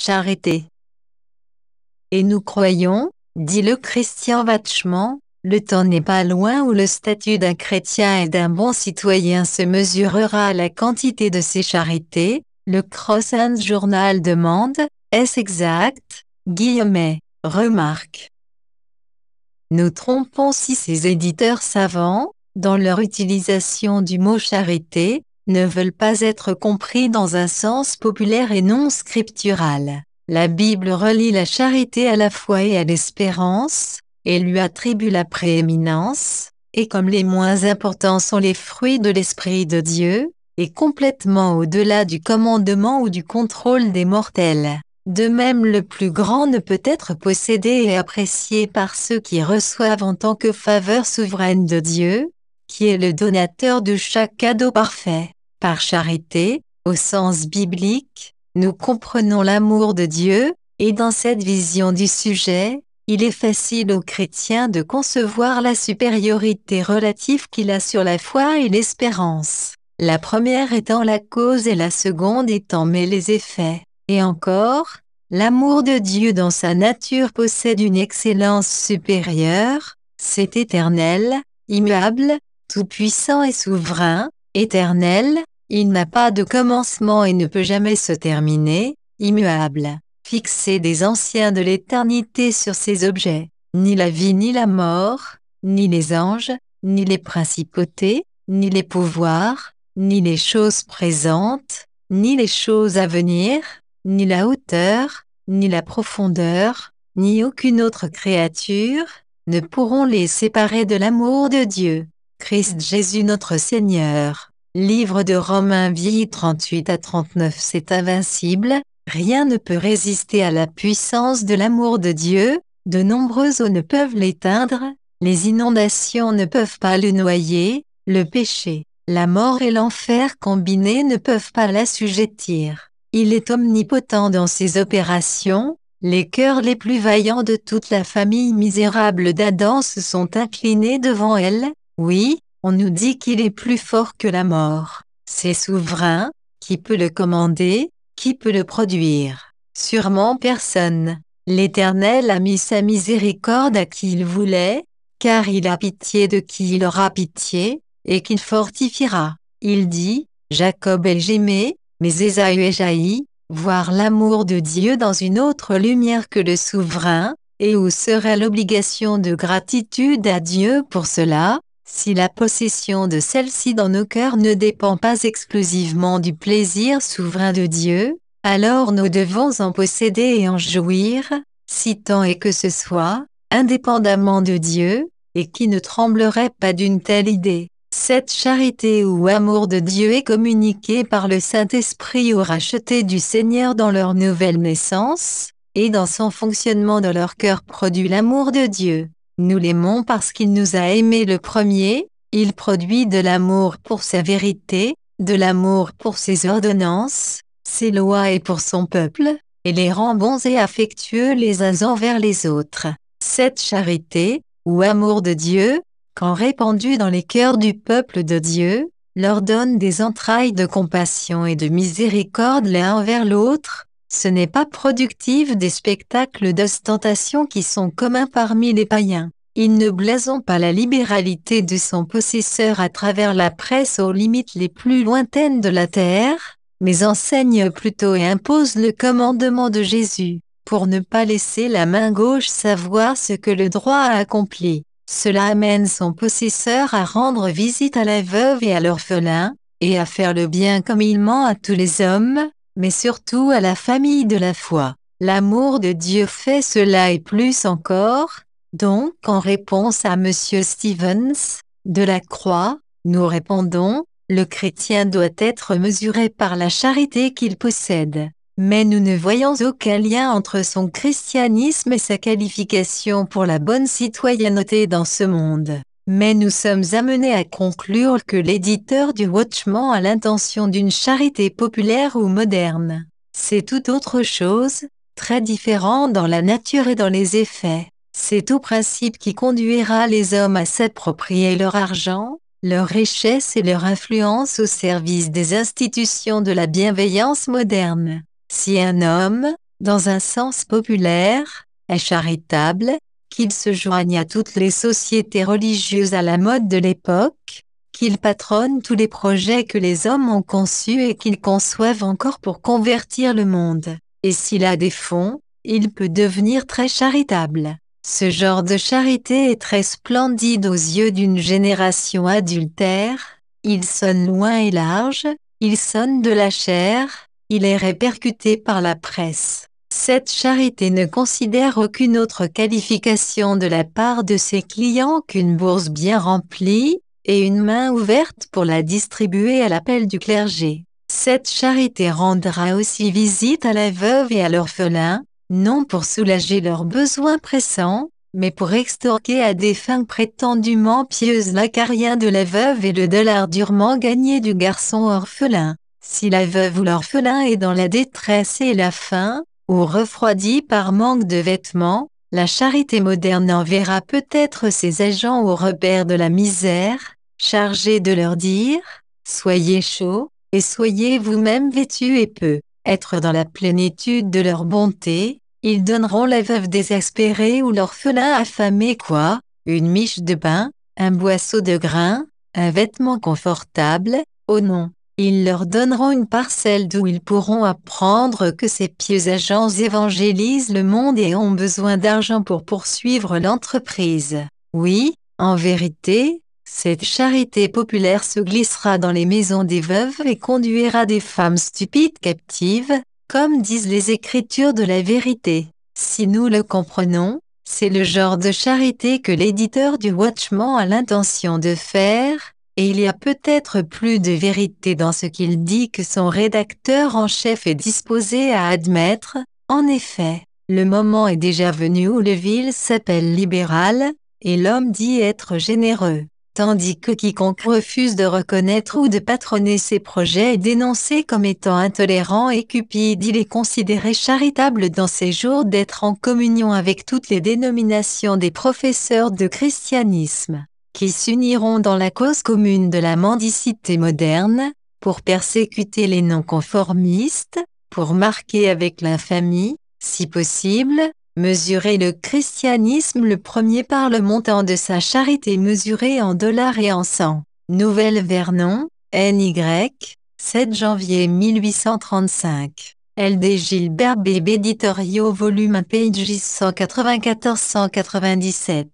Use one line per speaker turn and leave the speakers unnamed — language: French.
charité. Et nous croyons, dit le Christian vachement, le temps n'est pas loin où le statut d'un chrétien et d'un bon citoyen se mesurera à la quantité de ses charités, le Cross Journal demande, est-ce exact Guillaumet, remarque. Nous trompons si ces éditeurs savants, dans leur utilisation du mot charité, ne veulent pas être compris dans un sens populaire et non scriptural. La Bible relie la charité à la foi et à l'espérance, et lui attribue la prééminence, et comme les moins importants sont les fruits de l'Esprit de Dieu, et complètement au-delà du commandement ou du contrôle des mortels. De même le plus grand ne peut être possédé et apprécié par ceux qui reçoivent en tant que faveur souveraine de Dieu, qui est le donateur de chaque cadeau parfait. Par charité, au sens biblique, nous comprenons l'amour de Dieu, et dans cette vision du sujet, il est facile aux chrétiens de concevoir la supériorité relative qu'il a sur la foi et l'espérance, la première étant la cause et la seconde étant mais les effets. Et encore, l'amour de Dieu dans sa nature possède une excellence supérieure, c'est éternel, immuable, tout-puissant et souverain, éternel, il n'a pas de commencement et ne peut jamais se terminer, immuable, fixé des anciens de l'éternité sur ces objets, ni la vie ni la mort, ni les anges, ni les principautés, ni les pouvoirs, ni les choses présentes, ni les choses à venir, ni la hauteur, ni la profondeur, ni aucune autre créature, ne pourront les séparer de l'amour de Dieu, Christ Jésus notre Seigneur. Livre de Romains vie 38 à 39 C'est invincible, rien ne peut résister à la puissance de l'amour de Dieu, de nombreuses eaux ne peuvent l'éteindre, les inondations ne peuvent pas le noyer, le péché, la mort et l'enfer combinés ne peuvent pas l'assujettir. Il est omnipotent dans ses opérations, les cœurs les plus vaillants de toute la famille misérable d'Adam se sont inclinés devant elle, oui, on nous dit qu'il est plus fort que la mort. C'est souverain, qui peut le commander, qui peut le produire Sûrement personne. L'Éternel a mis sa miséricorde à qui il voulait, car il a pitié de qui il aura pitié, et qu'il fortifiera. Il dit, Jacob est gémé, mais Ésaü est jailli, voir l'amour de Dieu dans une autre lumière que le souverain, et où serait l'obligation de gratitude à Dieu pour cela, si la possession de celle-ci dans nos cœurs ne dépend pas exclusivement du plaisir souverain de Dieu, alors nous devons en posséder et en jouir, si tant est que ce soit, indépendamment de Dieu, et qui ne tremblerait pas d'une telle idée. Cette charité ou amour de Dieu est communiquée par le Saint-Esprit aux rachetés du Seigneur dans leur nouvelle naissance, et dans son fonctionnement dans leur cœur produit l'amour de Dieu. Nous l'aimons parce qu'il nous a aimés le premier, il produit de l'amour pour sa vérité, de l'amour pour ses ordonnances, ses lois et pour son peuple, et les rend bons et affectueux les uns envers les autres. Cette charité, ou amour de Dieu, quand répandue dans les cœurs du peuple de Dieu, leur donne des entrailles de compassion et de miséricorde l'un envers l'autre, ce n'est pas productif des spectacles d'ostentation qui sont communs parmi les païens. Ils ne blasonnent pas la libéralité de son possesseur à travers la presse aux limites les plus lointaines de la terre, mais enseigne plutôt et impose le commandement de Jésus, pour ne pas laisser la main gauche savoir ce que le droit a accompli. Cela amène son possesseur à rendre visite à la veuve et à l'orphelin, et à faire le bien comme il ment à tous les hommes, mais surtout à la famille de la foi. L'amour de Dieu fait cela et plus encore. Donc, en réponse à M. Stevens, de la Croix, nous répondons, le chrétien doit être mesuré par la charité qu'il possède. Mais nous ne voyons aucun lien entre son christianisme et sa qualification pour la bonne citoyenneté dans ce monde mais nous sommes amenés à conclure que l'éditeur du Watchman a l'intention d'une charité populaire ou moderne. C'est tout autre chose, très différent dans la nature et dans les effets. C'est tout principe qui conduira les hommes à s'approprier leur argent, leur richesse et leur influence au service des institutions de la bienveillance moderne. Si un homme, dans un sens populaire, est charitable, qu'il se joigne à toutes les sociétés religieuses à la mode de l'époque, qu'il patronne tous les projets que les hommes ont conçus et qu'ils conçoivent encore pour convertir le monde. Et s'il a des fonds, il peut devenir très charitable. Ce genre de charité est très splendide aux yeux d'une génération adultère, il sonne loin et large, il sonne de la chair, il est répercuté par la presse. Cette charité ne considère aucune autre qualification de la part de ses clients qu'une bourse bien remplie et une main ouverte pour la distribuer à l'appel du clergé. Cette charité rendra aussi visite à la veuve et à l'orphelin, non pour soulager leurs besoins pressants, mais pour extorquer à des fins prétendument pieuses la carrière de la veuve et le dollar durement gagné du garçon orphelin. Si la veuve ou l'orphelin est dans la détresse et la faim, ou refroidie par manque de vêtements, la charité moderne enverra peut-être ses agents au repère de la misère, chargés de leur dire « Soyez chauds, et soyez vous-même vêtus et peu, être dans la plénitude de leur bonté, ils donneront la veuve désespérée ou l'orphelin affamé quoi, une miche de pain, un boisseau de grain, un vêtement confortable, au nom ils leur donneront une parcelle d'où ils pourront apprendre que ces pieux agents évangélisent le monde et ont besoin d'argent pour poursuivre l'entreprise. Oui, en vérité, cette charité populaire se glissera dans les maisons des veuves et conduira des femmes stupides captives, comme disent les Écritures de la vérité. Si nous le comprenons, c'est le genre de charité que l'éditeur du Watchman a l'intention de faire, et il y a peut-être plus de vérité dans ce qu'il dit que son rédacteur en chef est disposé à admettre. En effet, le moment est déjà venu où le ville s'appelle libéral, et l'homme dit être généreux, tandis que quiconque refuse de reconnaître ou de patronner ses projets est dénoncé comme étant intolérant et cupide. Il est considéré charitable dans ses jours d'être en communion avec toutes les dénominations des professeurs de christianisme qui s'uniront dans la cause commune de la mendicité moderne, pour persécuter les non-conformistes, pour marquer avec l'infamie, si possible, mesurer le christianisme le premier par le montant de sa charité mesurée en dollars et en sang. Nouvelle Vernon, NY, 7 janvier 1835. LD Gilbert Bébé Editorio Volume 1 page 194-197.